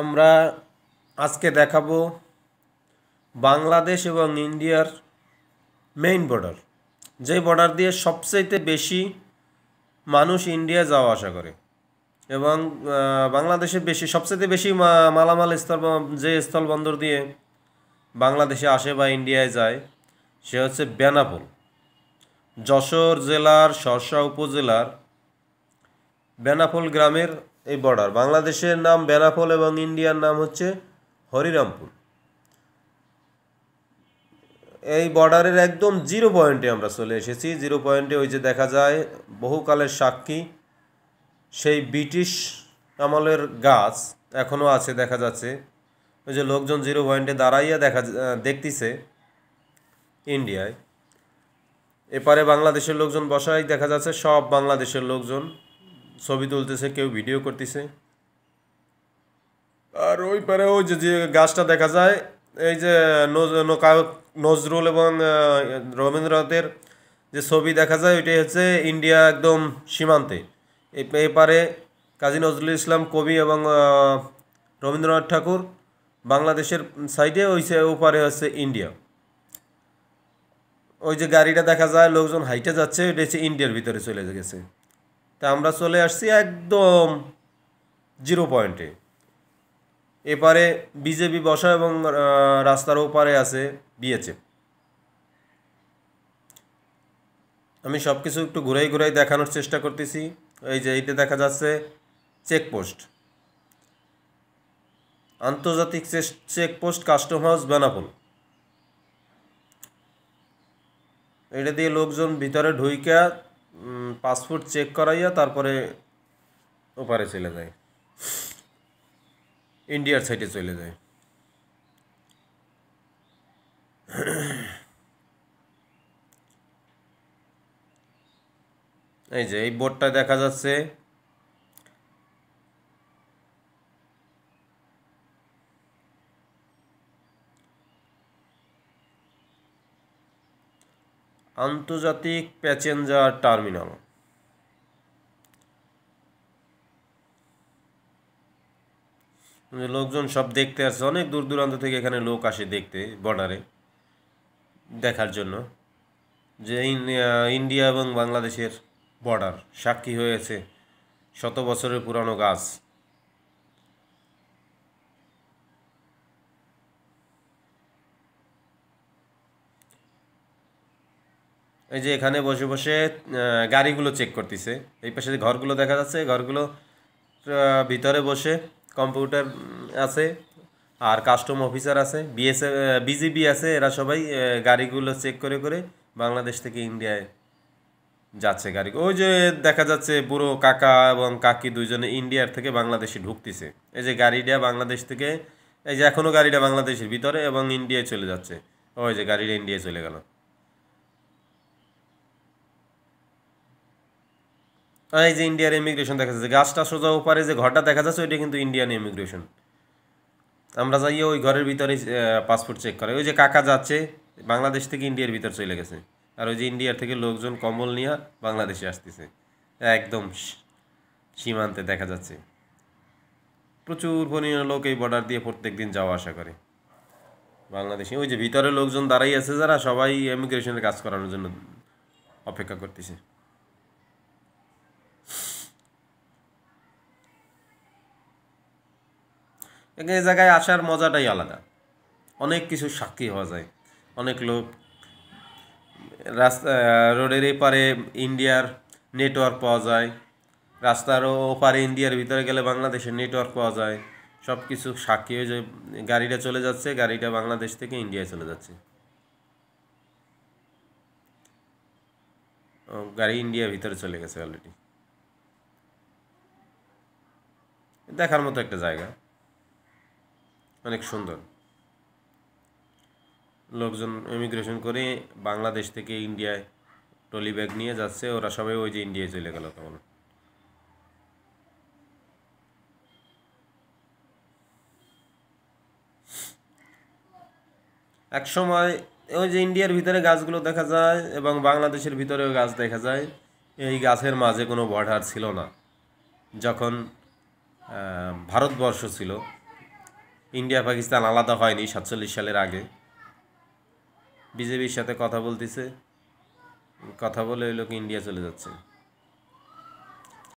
আমরা আজকে দেখাবো বাংলাদেশ এবং ইন্ডিয়ার মেইন বর্ডার যে বর্ডার দিয়ে সবচেয়ে বেশি মানুষ ইন্ডিয়া যাওয়া আসা করে এবং বাংলাদেশে বেশি সবচেয়ে বেশি মালামাল স্থল যে স্থল বন্দর দিয়ে বাংলাদেশে আসে বা ইন্ডিয়ায় যায় সে হচ্ছে বেনাপোল যশোর জেলার সরসা উপজেলার বেনাপোল গ্রামের এই বর্ডার বাংলাদেশের নাম বেনাপোল এবং ইন্ডিয়ার নাম হচ্ছে হরিরামপুর এই বর্ডারের একদম জিরো পয়েন্টে আমরা চলে এসেছি জিরো পয়েন্টে ওই যে দেখা যায় বহুকালের সাক্ষী সেই ব্রিটিশ আমলের গাছ এখনও আছে দেখা যাচ্ছে ওই যে লোকজন জিরো পয়েন্টে দাঁড়াইয়া দেখা দেখতেছে ইন্ডিয়ায় এপারে বাংলাদেশের লোকজন বসাই দেখা যাচ্ছে সব বাংলাদেশের লোকজন ছবি তুলতেছে কেউ ভিডিও করতেছে আর ওই পারে ওই যে গাছটা দেখা যায় এই যে নজরুল এবং রবীন্দ্রনাথের যে ছবি দেখা যায় ওইটাই হচ্ছে ইন্ডিয়া একদম সীমান্তে এপারে কাজী নজরুল ইসলাম কবি এবং রবীন্দ্রনাথ ঠাকুর বাংলাদেশের সাইডে ওই ওপারে হচ্ছে ইন্ডিয়া ওই যে গাড়িটা দেখা যায় লোকজন হাইটে যাচ্ছে ওইটা হচ্ছে ইন্ডিয়ার ভিতরে চলে গেছে তা আমরা চলে আসছি একদম জিরো পয়েন্টে এপারে বিজেপি বসা এবং রাস্তার ওপারে আছে বিএচএফ আমি সব কিছু একটু ঘুরাই ঘুরাই দেখানোর চেষ্টা করতেছি এই যে এইটা দেখা যাচ্ছে চেকপোস্ট আন্তর্জাতিক চেকপোস্ট কাস্টম হাউস বেনাপুল এটা দিয়ে লোকজন ভিতরে ঢুইকা পাসপোর্ট চেক করাইয়া তারপরে ওপারে চলে যায় ইন্ডিয়ার সাইডে চলে যায় এই যে এই বোর্ডটা দেখা যাচ্ছে আন্তর্জাতিক প্যাসেঞ্জার টার্মিনাল লোকজন সব দেখতে আসছে অনেক দূর দূরান্ত থেকে এখানে লোক আসে দেখতে বর্ডারে দেখার জন্য যে ইন্ডিয়া এবং বাংলাদেশের বর্ডার সাক্ষী হয়েছে শত বছরের পুরানো গাছ এই যে এখানে বসে বসে গাড়িগুলো চেক করতেছে এই পাশে যে ঘরগুলো দেখা যাচ্ছে ঘরগুলো ভিতরে বসে কম্পিউটার আছে আর কাস্টম অফিসার আছে বিএসএ বিজিবি আছে এরা সবাই গাড়িগুলো চেক করে করে বাংলাদেশ থেকে ইন্ডিয়ায় যাচ্ছে গাড়ি ওই যে দেখা যাচ্ছে বুড়ো কাকা এবং কাকি দুজনে ইন্ডিয়ার থেকে বাংলাদেশে ঢুকতেছে এই যে গাড়িটা বাংলাদেশ থেকে এই যে এখনও গাড়িটা বাংলাদেশের ভিতরে এবং ইন্ডিয়ায় চলে যাচ্ছে ওই যে গাড়িটা ইন্ডিয়ায় চলে গেল এই যে ইন্ডিয়ার ইমিগ্রেশন দেখা যাচ্ছে গাছটা সোজা ওপারে যে ঘরটা দেখা যাচ্ছে ওইটা কিন্তু ইন্ডিয়ান ইমিগ্রেশন আমরা যাইয়ে ওই ঘরের ভিতরে পাসপোর্ট চেক করে ওই যে কাকা যাচ্ছে বাংলাদেশ থেকে ইন্ডিয়ার ভিতর চলে গেছে আর ওই যে ইন্ডিয়ার থেকে লোকজন কম্বল নিয়ে বাংলাদেশে আসতেছে একদম সীমান্তে দেখা যাচ্ছে প্রচুর পরিমাণ লোক এই বর্ডার দিয়ে প্রত্যেক দিন যাওয়া আসা করে বাংলাদেশে ওই যে ভিতরে লোকজন দাঁড়াই আছে যারা সবাই ইমিগ্রেশনের কাজ করানোর জন্য অপেক্ষা করতেছে এই জায়গায় আসার মজাটাই আলাদা অনেক কিছু সাক্ষী হওয়া যায় অনেক লোক রাস্তা রোডের এপারে ইন্ডিয়ার নেটওয়ার্ক পাওয়া যায় রাস্তার ওপারে ইন্ডিয়ার ভিতরে গেলে বাংলাদেশের নেটওয়ার্ক পাওয়া যায় সব কিছু সাক্ষী হয়ে যায় গাড়িটা চলে যাচ্ছে গাড়িটা বাংলাদেশ থেকে ইন্ডিয়ায় চলে যাচ্ছে গাড়ি ইন্ডিয়ার ভিতরে চলে গেছে অলরেডি দেখার মতো একটা জায়গা অনেক সুন্দর লোকজন ইমিগ্রেশন করে বাংলাদেশ থেকে ইন্ডিয়ায় ট্রলি ব্যাগ নিয়ে যাচ্ছে ওরা সবাই ওই যে ইন্ডিয়ায় চলে গেল তখন এক সময় ওই যে ইন্ডিয়ার ভিতরে গাছগুলো দেখা যায় এবং বাংলাদেশের ভিতরেও গাছ দেখা যায় এই গাছের মাঝে কোনো বর্ডার ছিল না যখন ভারতবর্ষ ছিল ইন্ডিয়া পাকিস্তান আলাদা হয়নি সাতচল্লিশ সালের আগে বিজেপির সাথে কথা বলতেছে কথা বলে ওই লোক ইন্ডিয়া চলে যাচ্ছে